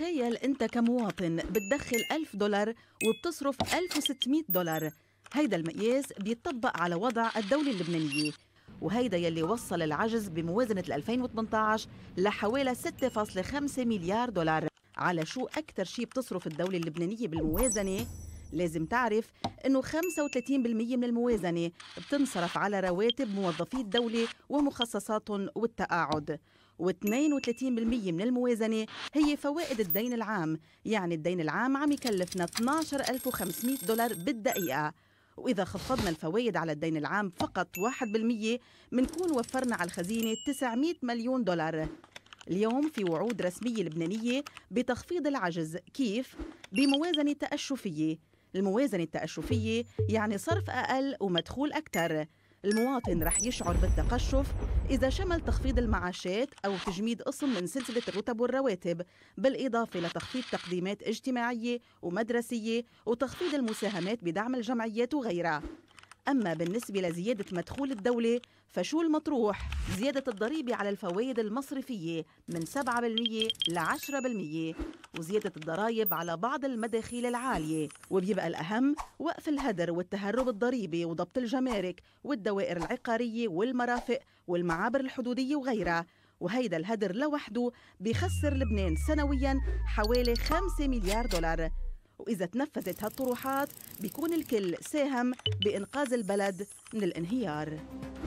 تخيل أنت كمواطن بتدخل 1000 دولار وبتصرف 1600 دولار هيدا المقياس بيتطبق على وضع الدولة اللبنانية وهيدا يلي وصل العجز بموازنة 2018 لحوالي 6.5 مليار دولار على شو أكتر شي بتصرف الدولة اللبنانية بالموازنة لازم تعرف أنه 35% من الموازنة بتنصرف على رواتب موظفي الدولة ومخصصاتهم والتقاعد و32% من الموازنة هي فوائد الدين العام يعني الدين العام عم يكلفنا 12500 دولار بالدقيقة وإذا خفضنا الفوائد على الدين العام فقط 1% منكون وفرنا على الخزينة 900 مليون دولار اليوم في وعود رسمية لبنانية بتخفيض العجز كيف؟ بموازنة تأشفية الموازنة التقشفية يعني صرف أقل ومدخول أكثر المواطن رح يشعر بالتقشف إذا شمل تخفيض المعاشات أو تجميد قسم من سلسلة الرتب والرواتب بالإضافة لتخفيض تقديمات اجتماعية ومدرسية وتخفيض المساهمات بدعم الجمعيات وغيرها أما بالنسبة لزيادة مدخول الدولة فشو المطروح؟ زيادة الضريبة على الفوائد المصرفية من 7% ل 10% وزيادة الضرائب على بعض المداخيل العالية وبيبقى الأهم وقف الهدر والتهرب الضريبي وضبط الجمارك والدوائر العقارية والمرافق والمعابر الحدودية وغيرها وهيدا الهدر لوحده بيخسر لبنان سنويا حوالي 5 مليار دولار وإذا تنفذت هالطروحات بيكون الكل ساهم بإنقاذ البلد من الانهيار